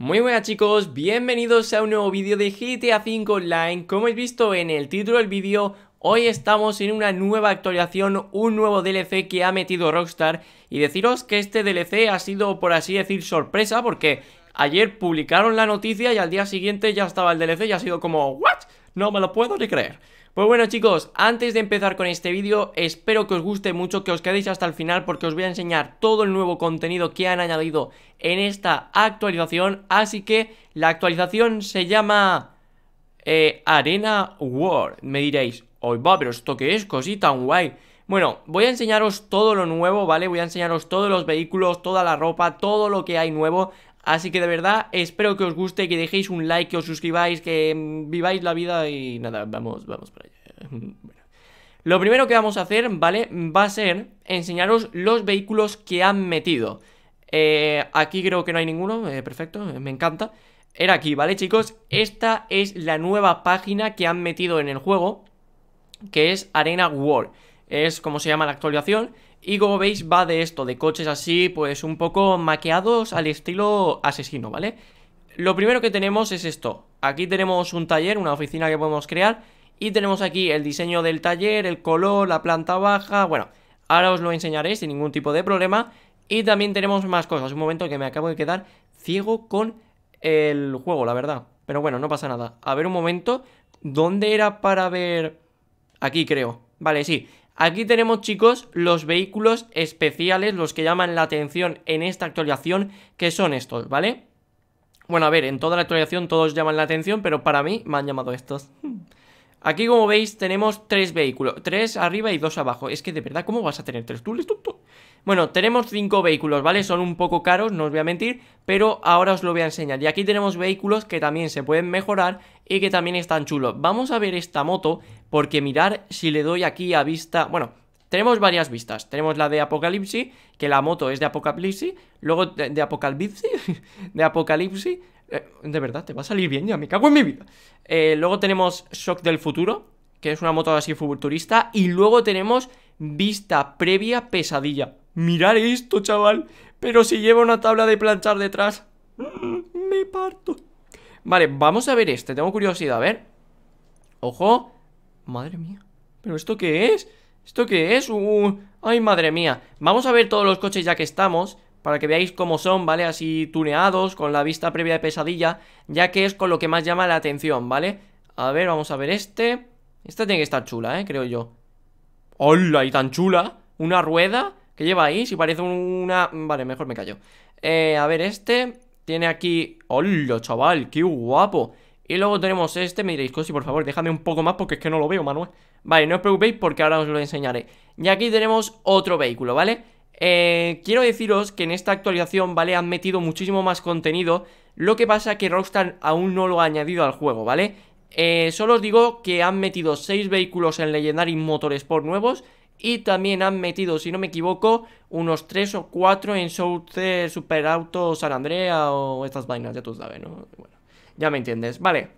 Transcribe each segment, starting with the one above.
Muy buenas chicos, bienvenidos a un nuevo vídeo de GTA V Online Como habéis visto en el título del vídeo, hoy estamos en una nueva actualización, un nuevo DLC que ha metido Rockstar Y deciros que este DLC ha sido, por así decir, sorpresa porque ayer publicaron la noticia y al día siguiente ya estaba el DLC y ha sido como ¿What? No me lo puedo ni creer pues bueno chicos, antes de empezar con este vídeo, espero que os guste mucho, que os quedéis hasta el final porque os voy a enseñar todo el nuevo contenido que han añadido en esta actualización, así que la actualización se llama eh, Arena World, me diréis, hoy va, pero esto que es, cosita un guay. Bueno, voy a enseñaros todo lo nuevo, ¿vale? Voy a enseñaros todos los vehículos, toda la ropa, todo lo que hay nuevo Así que de verdad, espero que os guste, que dejéis un like, que os suscribáis, que mm, viváis la vida y nada, vamos, vamos para allá. Lo primero que vamos a hacer, ¿vale? Va a ser enseñaros los vehículos que han metido. Eh, aquí creo que no hay ninguno, eh, perfecto, me encanta. Era aquí, ¿vale, chicos? Esta es la nueva página que han metido en el juego, que es Arena World es como se llama la actualización. Y como veis va de esto, de coches así, pues un poco maqueados al estilo asesino, ¿vale? Lo primero que tenemos es esto. Aquí tenemos un taller, una oficina que podemos crear. Y tenemos aquí el diseño del taller, el color, la planta baja... Bueno, ahora os lo enseñaré sin ningún tipo de problema. Y también tenemos más cosas. Un momento que me acabo de quedar ciego con el juego, la verdad. Pero bueno, no pasa nada. A ver un momento. ¿Dónde era para ver...? Aquí creo. Vale, sí. Aquí tenemos chicos los vehículos especiales, los que llaman la atención en esta actualización, que son estos, ¿vale? Bueno, a ver, en toda la actualización todos llaman la atención, pero para mí me han llamado estos. Aquí como veis tenemos tres vehículos, tres arriba y dos abajo. Es que de verdad, ¿cómo vas a tener tres tú Bueno, tenemos cinco vehículos, ¿vale? Son un poco caros, no os voy a mentir, pero ahora os lo voy a enseñar. Y aquí tenemos vehículos que también se pueden mejorar y que también están chulos. Vamos a ver esta moto, porque mirar si le doy aquí a vista... Bueno, tenemos varias vistas. Tenemos la de Apocalipsis, que la moto es de Apocalipsis. Luego de, de Apocalipsis, de Apocalipsis. Eh, de verdad, te va a salir bien ya, me cago en mi vida. Eh, luego tenemos Shock del Futuro, que es una moto así futurista. Y luego tenemos Vista Previa Pesadilla. Mirar esto, chaval. Pero si lleva una tabla de planchar detrás, me parto. Vale, vamos a ver este, tengo curiosidad, a ver. Ojo. Madre mía. ¿Pero esto qué es? ¿Esto qué es? Uh, ay, madre mía. Vamos a ver todos los coches ya que estamos para que veáis cómo son, ¿vale? Así tuneados, con la vista previa de pesadilla, ya que es con lo que más llama la atención, ¿vale? A ver, vamos a ver este. Este tiene que estar chula, ¿eh? Creo yo. ¡Hola! Y tan chula. Una rueda que lleva ahí, si parece una... Vale, mejor me callo. Eh, a ver, este tiene aquí... ¡Hola, chaval! ¡Qué guapo! Y luego tenemos este, me diréis, Cosi, por favor, déjame un poco más porque es que no lo veo, Manuel. Vale, no os preocupéis porque ahora os lo enseñaré. Y aquí tenemos otro vehículo, ¿vale? Eh, quiero deciros que en esta actualización, ¿vale? Han metido muchísimo más contenido, lo que pasa que Rockstar aún no lo ha añadido al juego, ¿vale? Eh, solo os digo que han metido 6 vehículos en Legendary Motorsport nuevos y también han metido, si no me equivoco, unos 3 o 4 en Super Auto San Andrea o estas vainas, ya tú sabes, ¿no? Bueno, ya me entiendes, vale.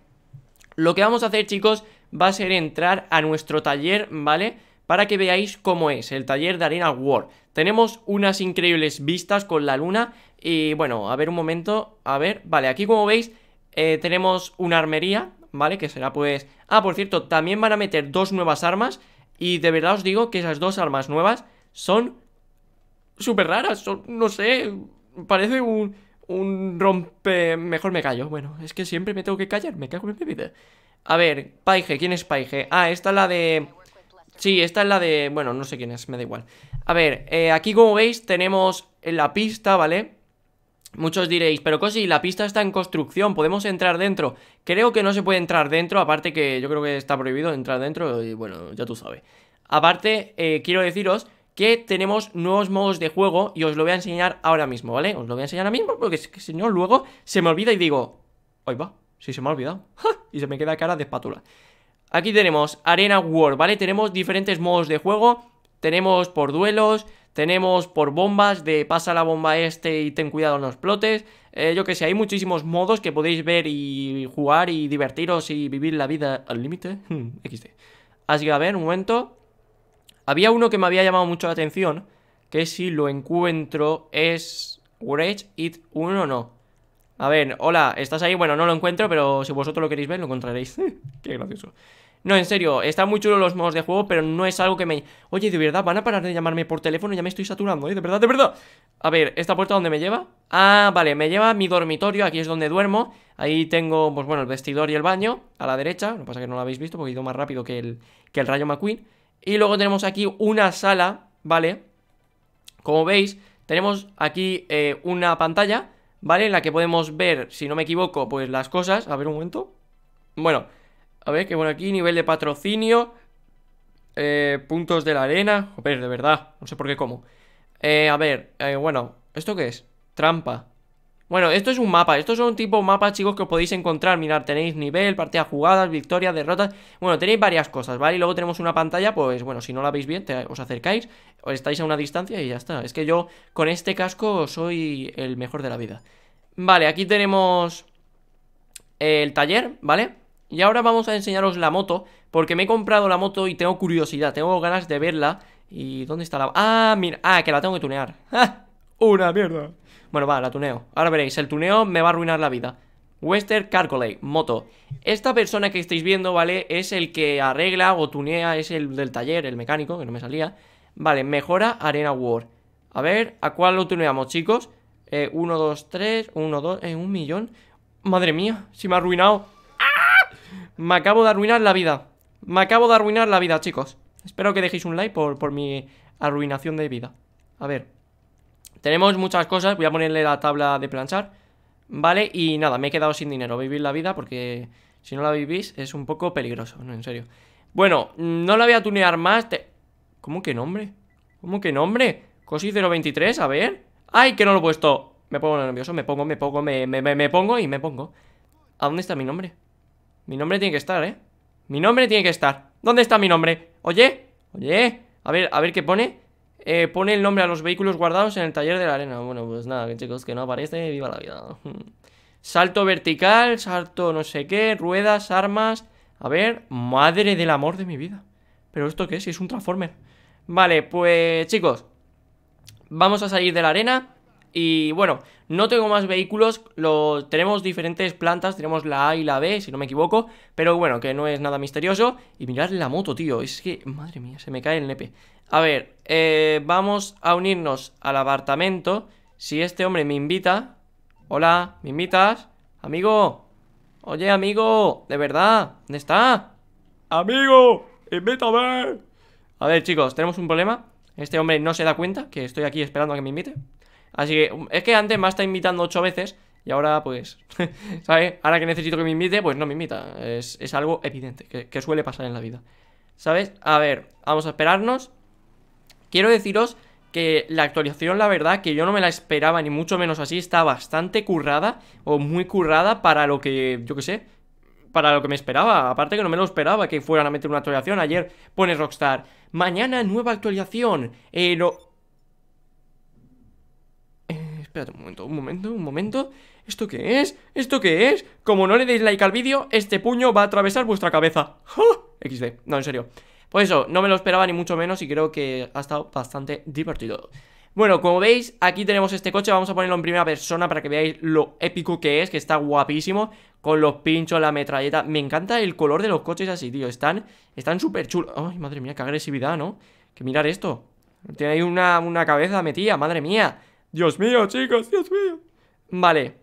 Lo que vamos a hacer, chicos, va a ser entrar a nuestro taller, ¿vale? para que veáis cómo es el taller de Arena War. Tenemos unas increíbles vistas con la luna y bueno, a ver un momento, a ver, vale, aquí como veis eh, tenemos una armería, ¿vale? Que será pues... Ah, por cierto, también van a meter dos nuevas armas y de verdad os digo que esas dos armas nuevas son súper raras, son, no sé, parece un, un rompe... Mejor me callo, bueno, es que siempre me tengo que callar, me cago en mi vida. A ver, Paige, ¿quién es Paige? Ah, esta es la de... Sí, esta es la de... Bueno, no sé quién es, me da igual. A ver, eh, aquí como veis tenemos la pista, ¿vale? Muchos diréis, pero Cosi, la pista está en construcción, podemos entrar dentro. Creo que no se puede entrar dentro, aparte que yo creo que está prohibido entrar dentro y bueno, ya tú sabes. Aparte, eh, quiero deciros que tenemos nuevos modos de juego y os lo voy a enseñar ahora mismo, ¿vale? Os lo voy a enseñar ahora mismo porque si no, luego se me olvida y digo, ahí va, sí se me ha olvidado. y se me queda cara de espátula. Aquí tenemos Arena World, ¿vale? Tenemos diferentes modos de juego, tenemos por duelos, tenemos por bombas, de pasa la bomba este y ten cuidado no explotes, plotes eh, yo que sé, hay muchísimos modos que podéis ver y jugar y divertiros y vivir la vida al límite, XD. Así que a ver, un momento. Había uno que me había llamado mucho la atención, que si lo encuentro es... Rage It 1 o no. A ver, hola, ¿estás ahí? Bueno, no lo encuentro, pero si vosotros lo queréis ver, lo encontraréis Qué gracioso No, en serio, están muy chulos los modos de juego, pero no es algo que me... Oye, de verdad, van a parar de llamarme por teléfono Ya me estoy saturando, ¿eh? De verdad, de verdad A ver, ¿esta puerta dónde me lleva? Ah, vale, me lleva a mi dormitorio, aquí es donde duermo Ahí tengo, pues bueno, el vestidor y el baño A la derecha, lo que pasa es que no lo habéis visto Porque he ido más rápido que el, que el Rayo McQueen Y luego tenemos aquí una sala, ¿vale? Como veis, tenemos aquí eh, una pantalla ¿vale? En la que podemos ver, si no me equivoco, pues las cosas. A ver un momento. Bueno, a ver, que bueno, aquí nivel de patrocinio, eh, puntos de la arena. Joder, de verdad, no sé por qué cómo Eh, a ver, eh, bueno, ¿esto qué es? Trampa. Bueno, esto es un mapa, estos son tipo mapa, chicos, que os podéis encontrar Mirad, tenéis nivel, partidas jugadas, victorias, derrotas Bueno, tenéis varias cosas, ¿vale? Y luego tenemos una pantalla, pues bueno, si no la veis bien, os acercáis estáis a una distancia y ya está Es que yo con este casco soy el mejor de la vida Vale, aquí tenemos el taller, ¿vale? Y ahora vamos a enseñaros la moto Porque me he comprado la moto y tengo curiosidad, tengo ganas de verla ¿Y dónde está la...? Ah, mira, ah, que la tengo que tunear ¡Una mierda! Bueno, va, la tuneo. Ahora veréis, el tuneo me va a arruinar la vida. Wester Carcolay, moto. Esta persona que estáis viendo, ¿vale? Es el que arregla o tunea, es el del taller, el mecánico, que no me salía. Vale, mejora Arena War. A ver, ¿a cuál lo tuneamos, chicos? 1, 2, 3, 1, 2, en un millón. Madre mía, si me ha arruinado. ¡Ah! Me acabo de arruinar la vida. Me acabo de arruinar la vida, chicos. Espero que dejéis un like por, por mi arruinación de vida. A ver, tenemos muchas cosas, voy a ponerle la tabla de planchar Vale, y nada, me he quedado sin dinero Vivir la vida porque si no la vivís es un poco peligroso, no, en serio Bueno, no la voy a tunear más ¿Cómo que nombre? ¿Cómo que nombre? Cosi 023, a ver ¡Ay, que no lo he puesto! Me pongo nervioso, me pongo, me pongo, me, me, me pongo y me pongo ¿A dónde está mi nombre? Mi nombre tiene que estar, ¿eh? Mi nombre tiene que estar ¿Dónde está mi nombre? Oye, oye A ver, a ver qué pone eh, pone el nombre a los vehículos guardados en el taller de la arena. Bueno, pues nada, chicos, que no aparece, viva la vida. Salto vertical, salto no sé qué, ruedas, armas... A ver, madre del amor de mi vida. ¿Pero esto qué es? Es un Transformer. Vale, pues chicos, vamos a salir de la arena... Y bueno, no tengo más vehículos, lo tenemos diferentes plantas, tenemos la A y la B, si no me equivoco, pero bueno, que no es nada misterioso. Y mirad la moto, tío, es que, madre mía, se me cae el nepe. A ver, eh, vamos a unirnos al apartamento, si este hombre me invita... Hola, ¿me invitas? Amigo, oye amigo, de verdad, ¿dónde está? Amigo, invítame. A ver chicos, tenemos un problema. Este hombre no se da cuenta que estoy aquí esperando a que me invite. Así que um, es que antes me ha estado invitando ocho veces y ahora pues, ¿sabes? Ahora que necesito que me invite, pues no me invita. Es, algo evidente que, suele pasar en la vida. ¿Sabes? A ver, vamos a esperarnos. Quiero deciros que la actualización, la verdad, que yo no me la esperaba, ni mucho menos así, está bastante currada o muy currada para lo que, yo qué sé, para lo que me esperaba. Aparte que no me lo esperaba que fueran a meter una actualización. Ayer pone Rockstar, mañana nueva actualización. Eh, un momento, un momento, un momento ¿Esto qué es? ¿Esto qué es? Como no le deis like al vídeo, este puño va a atravesar vuestra cabeza XD, no, en serio Pues eso, no me lo esperaba ni mucho menos y creo que ha estado bastante divertido bueno, como veis, aquí tenemos este coche, vamos a ponerlo en primera persona para que veáis lo épico que es, que está guapísimo, con los pinchos, la metralleta, me encanta el color de los coches así, tío, están están súper chulos, ay, madre mía, qué agresividad, ¿no? Que mirar esto, tiene ahí una cabeza metida, madre mía, Dios mío, chicos, Dios mío. Vale.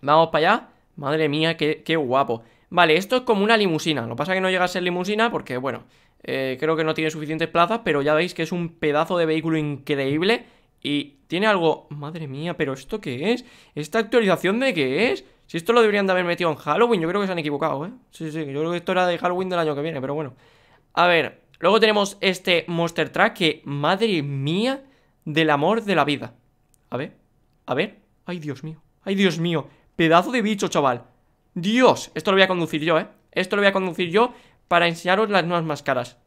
Vamos para allá. Madre mía, qué, guapo. Vale, esto es como una limusina. Lo pasa que no llega a ser limusina porque, bueno, eh, creo que no tiene suficientes plazas, pero ya veis que es un pedazo de vehículo increíble. Y tiene algo... Madre mía, pero ¿esto qué es? ¿Esta actualización de qué es? Si esto lo deberían de haber metido en Halloween, yo creo que se han equivocado, ¿eh? Sí, sí, yo creo que esto era de Halloween del año que viene, pero bueno. A ver, luego tenemos este Monster Truck que, madre mía, del amor de la vida. A ver, a ver. Ay, Dios mío. Ay, Dios mío. Pedazo de bicho, chaval. Dios. Esto lo voy a conducir yo, ¿eh? Esto lo voy a conducir yo para enseñaros las nuevas máscaras.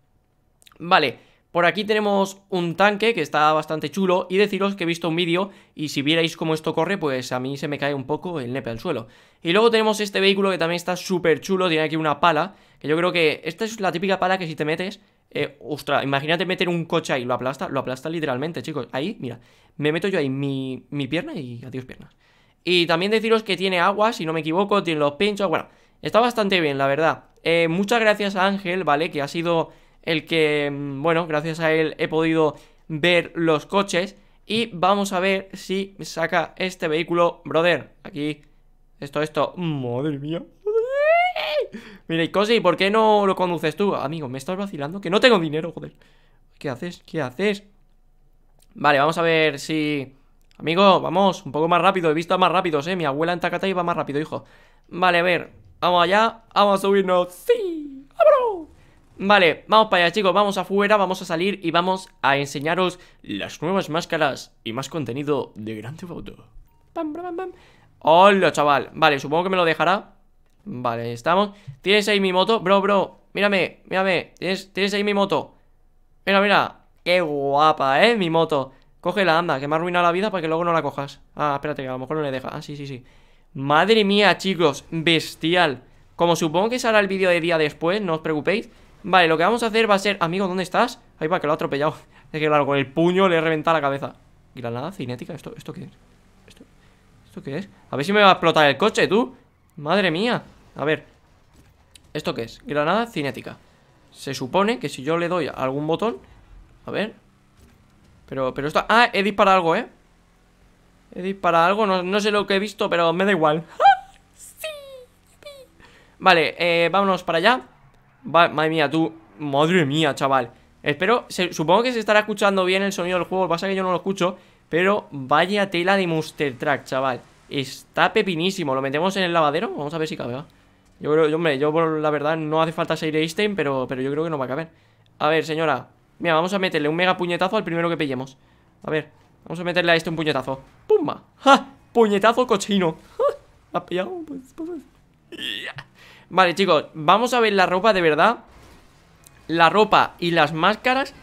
Vale. Por aquí tenemos un tanque que está bastante chulo y deciros que he visto un vídeo y si vierais cómo esto corre, pues a mí se me cae un poco el nepe al suelo. Y luego tenemos este vehículo que también está súper chulo, tiene aquí una pala, que yo creo que esta es la típica pala que si te metes eh, ostras, imagínate meter un coche ahí, lo aplasta, lo aplasta literalmente, chicos. Ahí, mira, me meto yo ahí mi, pierna y adiós piernas. Y también deciros que tiene agua, si no me equivoco, tiene los pinchos, bueno, está bastante bien, la verdad. Eh, muchas gracias a Ángel, ¿vale? Que ha sido el que, mm, bueno, gracias a él he podido ver los coches. Y vamos a ver si saca este vehículo, brother, aquí, esto, esto, madre mía. Mira, y Cosi, ¿por qué no lo conduces tú? Amigo, ¿me estás vacilando? Que no tengo dinero, joder. ¿Qué haces? ¿Qué haces? Vale, vamos a ver si... Amigo, vamos, un poco más rápido, he visto más rápidos, eh Mi abuela en y va más rápido, hijo Vale, a ver, vamos allá, vamos a subirnos ¡Sí! Vale, vamos para allá, chicos, vamos afuera, vamos a salir y vamos a enseñaros las nuevas máscaras y más contenido de grande Theft hola chaval! Vale, supongo que me lo dejará Vale, estamos ¿Tienes ahí mi moto? Bro, bro, mírame, mírame ¿Tienes, ahí mi moto? Mira, mira Qué guapa, ¿eh? Mi moto Cógela, anda, que me ha arruinado la vida para que luego no la cojas Ah, espérate, que a lo mejor no le deja Ah, sí, sí, sí Madre mía, chicos, bestial Como supongo que será el vídeo de día después, no os preocupéis Vale, lo que vamos a hacer va a ser Amigo, ¿dónde estás? Ahí va, que lo ha atropellado Es que claro, con el puño le he reventado la cabeza ¿Y la nada cinética? ¿Esto, esto qué es? ¿Esto, ¿Esto qué es? A ver si me va a explotar el coche, tú Madre mía a ver. ¿Esto qué es? Granada cinética. Se supone que si yo le doy algún botón... A ver. Pero, pero esto, Ah, he disparado algo, ¿eh? He disparado algo. No, sé lo que he visto, pero me da igual. ¡Ah! ¡Sí! Vale, eh, vámonos para allá. madre mía, tú. Madre mía, chaval. Espero, supongo que se estará escuchando bien el sonido del juego. Pasa que yo no lo escucho. Pero vaya tela de Monster Track, chaval. Está pepinísimo. ¿Lo metemos en el lavadero? Vamos a ver si cabe, yo creo, yo, hombre, yo la verdad no hace falta ser Einstein, pero, pero yo creo que no va a caber. A ver, señora. Mira, vamos a meterle un mega puñetazo al primero que pillemos. A ver, vamos a meterle a este un puñetazo. ¡Pumba! ¡Ja! ¡Puñetazo cochino! ¡Ha pillado? Pues, pues, pues. Vale, chicos, vamos a ver la ropa de verdad. La ropa y las máscaras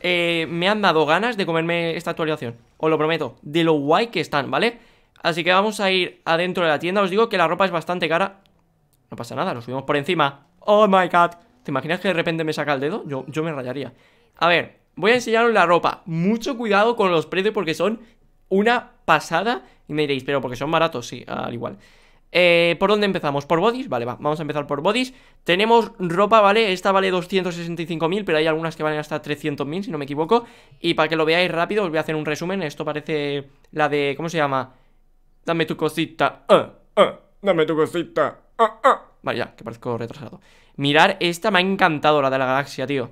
eh, me han dado ganas de comerme esta actualización. Os lo prometo, de lo guay que están, ¿vale? Así que vamos a ir adentro de la tienda. Os digo que la ropa es bastante cara. No pasa nada, lo subimos por encima. ¡Oh, my God! ¿Te imaginas que de repente me saca el dedo? Yo, yo me rayaría. A ver, voy a enseñaros la ropa. Mucho cuidado con los precios porque son una pasada. Y me diréis, pero porque son baratos, sí, al igual. Eh, ¿Por dónde empezamos? ¿Por bodies? Vale, va, vamos a empezar por bodies. Tenemos ropa, ¿vale? Esta vale 265.000, pero hay algunas que valen hasta 300.000, si no me equivoco. Y para que lo veáis rápido, os voy a hacer un resumen. Esto parece la de... ¿Cómo se llama? Dame tu cosita. Ah, ah. dame tu cosita. Ah, Vale, ya, que parezco retrasado. Mirar esta, me ha encantado la de la galaxia, tío.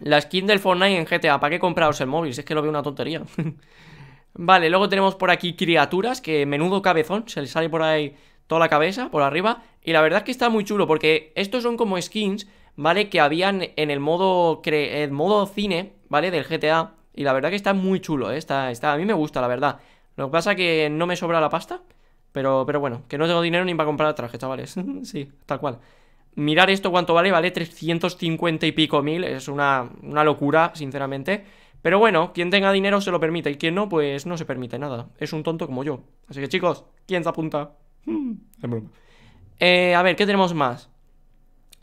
La skin del Fortnite en GTA, ¿para qué compraros el móvil? es que lo veo una tontería. vale, luego tenemos por aquí criaturas, que menudo cabezón, se le sale por ahí toda la cabeza, por arriba. Y la verdad es que está muy chulo, porque estos son como skins, ¿vale? Que habían en el modo, modo cine, ¿vale? Del GTA. Y la verdad que está muy chulo, ¿eh? está, a mí me gusta, la verdad. Lo que pasa que no me sobra la pasta. Pero, pero bueno, que no tengo dinero ni para comprar traje, chavales. sí, tal cual. Mirar esto cuánto vale, vale 350 y pico mil, es una, locura, sinceramente. Pero bueno, quien tenga dinero se lo permite y quien no, pues no se permite nada. Es un tonto como yo. Así que chicos, ¿quién se apunta? Eh, a ver, ¿qué tenemos más?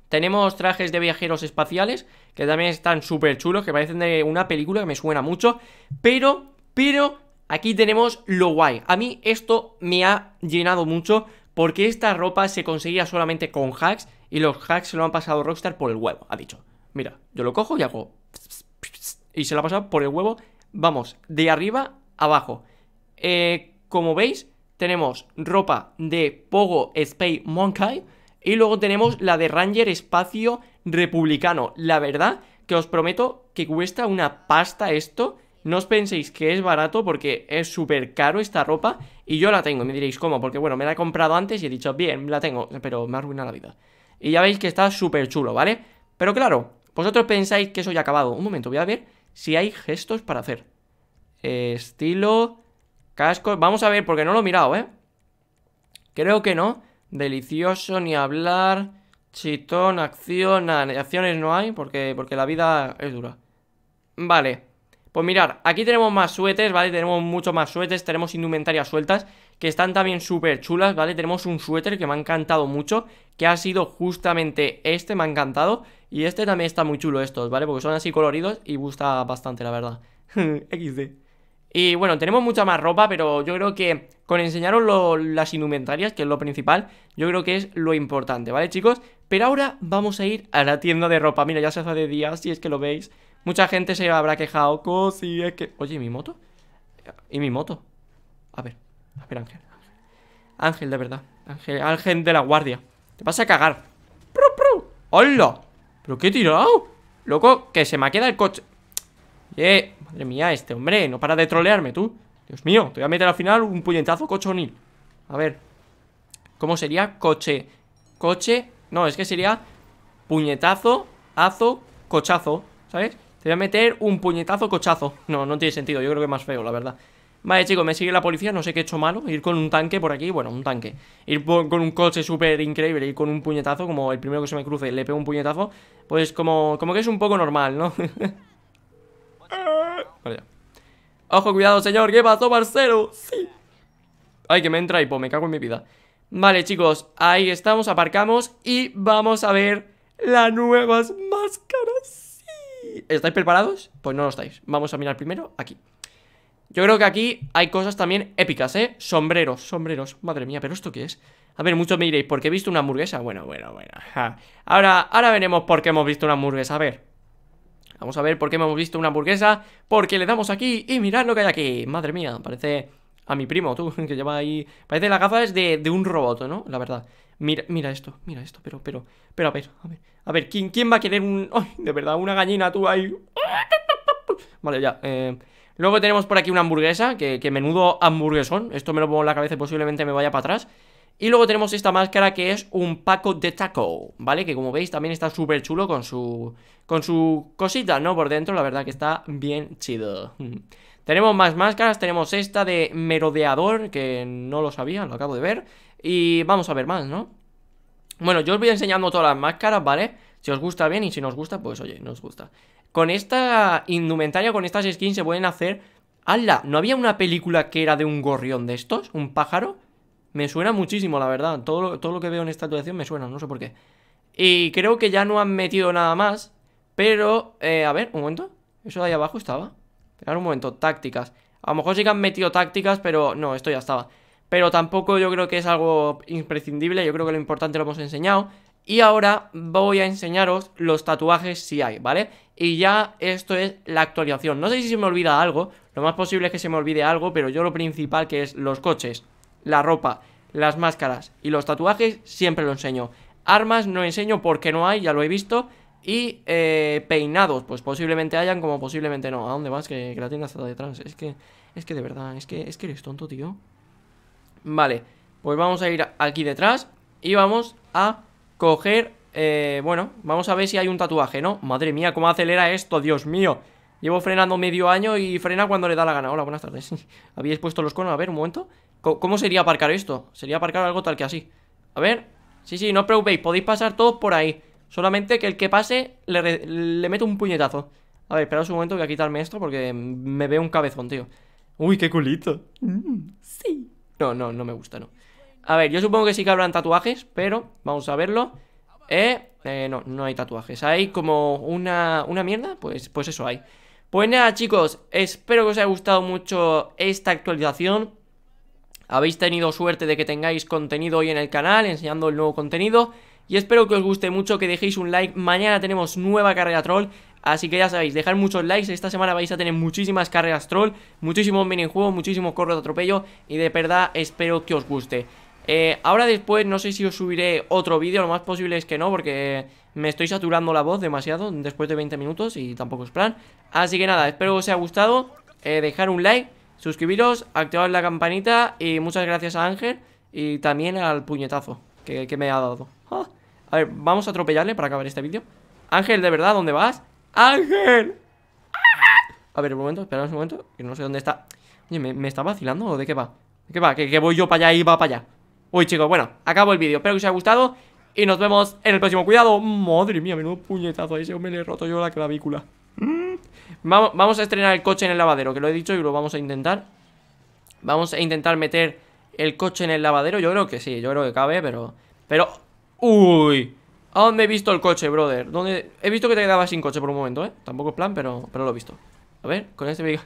Tenemos trajes de viajeros espaciales, que también están súper chulos, que parecen de una película que me suena mucho. Pero, pero, Aquí tenemos lo guay. A mí esto me ha llenado mucho porque esta ropa se conseguía solamente con hacks y los hacks se lo han pasado Rockstar por el huevo, ha dicho. Mira, yo lo cojo y hago... Y se lo ha pasado por el huevo, vamos, de arriba abajo. Eh, como veis, tenemos ropa de Pogo Space Monkey y luego tenemos la de Ranger Espacio Republicano. La verdad que os prometo que cuesta una pasta esto no os penséis que es barato porque es súper caro esta ropa y yo la tengo. me diréis, ¿cómo? Porque bueno, me la he comprado antes y he dicho, bien, la tengo, pero me arruinado la vida. Y ya veis que está súper chulo, ¿vale? Pero claro, vosotros pensáis que eso ya ha acabado. Un momento, voy a ver si hay gestos para hacer. Estilo, casco, vamos a ver porque no lo he mirado, ¿eh? Creo que no. Delicioso, ni hablar. Chitón, acción, acciones no hay porque, porque la vida es dura. Vale. Pues mirar, aquí tenemos más suetes, ¿vale? Tenemos mucho más suetes, tenemos indumentarias sueltas que están también súper chulas, ¿vale? Tenemos un suéter que me ha encantado mucho, que ha sido justamente este, me ha encantado. Y este también está muy chulo estos, ¿vale? Porque son así coloridos y gusta bastante, la verdad. XD. Y bueno, tenemos mucha más ropa, pero yo creo que con enseñaros las indumentarias, que es lo principal, yo creo que es lo importante, ¿vale, chicos? Pero ahora vamos a ir a la tienda de ropa. Mira, ya se hace de día, si es que lo veis. Mucha gente se habrá quejado. y es que. Oye, ¿y mi moto? ¿Y mi moto? A ver, a ver, Ángel. Ángel, de verdad. Ángel, Ángel de la guardia. Te vas a cagar. ¡Pru, pru! pro. hola ¿Pero qué he tirado? Loco, que se me ha quedado el coche. Eh, madre mía, este hombre, no para de trolearme, tú. Dios mío, te voy a meter al final un puñetazo cochonil. A ver. ¿Cómo sería coche? Coche. No, es que sería puñetazo, azo, cochazo. ¿Sabes? Te voy a meter un puñetazo cochazo No, no tiene sentido, yo creo que es más feo, la verdad Vale, chicos, me sigue la policía, no sé qué he hecho malo Ir con un tanque por aquí, bueno, un tanque Ir con un coche súper increíble Ir con un puñetazo, como el primero que se me cruce Le pego un puñetazo, pues como, como que es un poco normal, ¿no? vale, Ojo, cuidado, señor, ¿qué pasó, Marcelo? Sí Ay, que me entra y pues me cago en mi vida Vale, chicos, ahí estamos, aparcamos Y vamos a ver las nuevas máscaras ¿Estáis preparados? Pues no lo estáis. Vamos a mirar primero aquí. Yo creo que aquí hay cosas también épicas, ¿eh? Sombreros, sombreros. Madre mía, ¿pero esto qué es? A ver, muchos me diréis, ¿por qué he visto una hamburguesa? Bueno, bueno, bueno. Ahora, ahora veremos por qué hemos visto una hamburguesa. A ver. Vamos a ver por qué hemos visto una hamburguesa. Porque le damos aquí y mirad lo que hay aquí. Madre mía, parece a mi primo, tú, que lleva ahí... Parece la gafas de, de un robot, ¿no? La verdad. Mira, mira esto, mira esto, pero, pero, pero a ver, a ver, a ver, ¿quién, quién va a querer un... de verdad, una gallina tú ahí. Vale, ya, eh, Luego tenemos por aquí una hamburguesa, que, que menudo hamburguesón. Esto me lo pongo en la cabeza y posiblemente me vaya para atrás. Y luego tenemos esta máscara que es un paco de taco, ¿vale? Que como veis también está súper chulo con su, con su cosita, ¿no? Por dentro, la verdad que está bien chido. tenemos más máscaras, tenemos esta de merodeador, que no lo sabía, lo acabo de ver. Y vamos a ver más, ¿no? Bueno, yo os voy enseñando todas las máscaras, ¿vale? Si os gusta bien y si no os gusta, pues oye, no os gusta Con esta indumentaria, con estas skins se pueden hacer ¡Hala! ¿No había una película que era de un gorrión de estos? ¿Un pájaro? Me suena muchísimo, la verdad Todo, todo lo que veo en esta actuación me suena, no sé por qué Y creo que ya no han metido nada más Pero, eh, a ver, un momento Eso de ahí abajo estaba Esperar un momento, tácticas A lo mejor sí que han metido tácticas, pero no, esto ya estaba pero tampoco yo creo que es algo imprescindible, yo creo que lo importante lo hemos enseñado. Y ahora voy a enseñaros los tatuajes si hay, ¿vale? Y ya esto es la actualización. No sé si se me olvida algo, lo más posible es que se me olvide algo, pero yo lo principal que es los coches, la ropa, las máscaras y los tatuajes siempre lo enseño. Armas no enseño porque no hay, ya lo he visto. Y eh, peinados, pues posiblemente hayan como posiblemente no. ¿A dónde vas? Que, que la tienda está detrás. Es que, es que de verdad, es que, es que eres tonto, tío. Vale, pues vamos a ir aquí detrás y vamos a coger, eh, bueno, vamos a ver si hay un tatuaje, ¿no? Madre mía, cómo acelera esto, Dios mío. Llevo frenando medio año y frena cuando le da la gana. Hola, buenas tardes. ¿Habíais puesto los conos? A ver, un momento. ¿Cómo sería aparcar esto? Sería aparcar algo tal que así. A ver. Sí, sí, no os preocupéis. Podéis pasar todos por ahí. Solamente que el que pase le, le meto un puñetazo. A ver, esperad un momento, voy a quitarme esto porque me veo un cabezón, tío. Uy, qué culito. Mm, sí. No, no, no me gusta, no. A ver, yo supongo que sí que habrán tatuajes, pero vamos a verlo. Eh, eh, no, no hay tatuajes. Hay como una, mierda, pues, pues eso hay. Pues nada, chicos, espero que os haya gustado mucho esta actualización. Habéis tenido suerte de que tengáis contenido hoy en el canal, enseñando el nuevo contenido. Y espero que os guste mucho, que dejéis un like. Mañana tenemos nueva carrera troll. Así que ya sabéis, dejar muchos likes. Esta semana vais a tener muchísimas carreras troll, muchísimos minijuegos, muchísimos corros de atropello. Y de verdad espero que os guste. Eh, ahora después no sé si os subiré otro vídeo, lo más posible es que no, porque me estoy saturando la voz demasiado después de 20 minutos y tampoco es plan. Así que nada, espero que os haya gustado, eh, dejar un like, suscribiros, activar la campanita y muchas gracias a Ángel y también al puñetazo que, me ha dado. Ah, a ver, vamos a atropellarle para acabar este vídeo. Ángel, ¿de verdad dónde vas? Ángel. A ver, un momento, esperamos un momento, que no sé dónde está. Oye, ¿me, está vacilando o de qué va? ¿De qué va? ¿Que, voy yo para allá y va para allá. Uy, chicos, bueno, acabo el vídeo. Espero que os haya gustado y nos vemos en el próximo. Cuidado, madre mía, menudo puñetazo. A ese me le he roto yo la clavícula. Mm. Vamos, vamos a estrenar el coche en el lavadero, que lo he dicho y lo vamos a intentar. Vamos a intentar meter el coche en el lavadero. Yo creo que sí, yo creo que cabe, pero... Pero... ¡Uy! ¿A dónde he visto el coche, brother? ¿Dónde... He visto que te quedabas sin coche por un momento, ¿eh? Tampoco es plan, pero, pero lo he visto A ver, con este me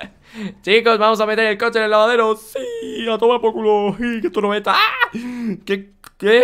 Chicos, vamos a meter el coche en el lavadero Sí, a tomar por culo Que tú no metas ¡Ah! ¿Qué? ¿Qué?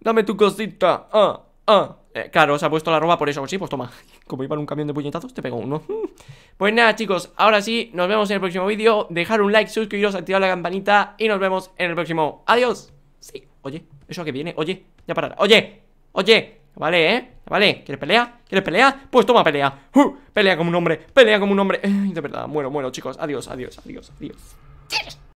Dame tu cosita Ah, ah eh, Claro, se ha puesto la ropa por eso Sí, pues toma Como iba en un camión de puñetazos, te pego uno Pues nada, chicos Ahora sí, nos vemos en el próximo vídeo Dejar un like, suscribiros, activar la campanita Y nos vemos en el próximo Adiós Sí, oye, ¿eso que viene? Oye, ya parará Oye Oye, vale, ¿eh? ¿Vale? ¿Quieres pelea? ¿Quieres pelea? Pues toma pelea Pelea como un hombre, pelea como un hombre eh, De verdad, muero, muero chicos, adiós, adiós, adiós, adiós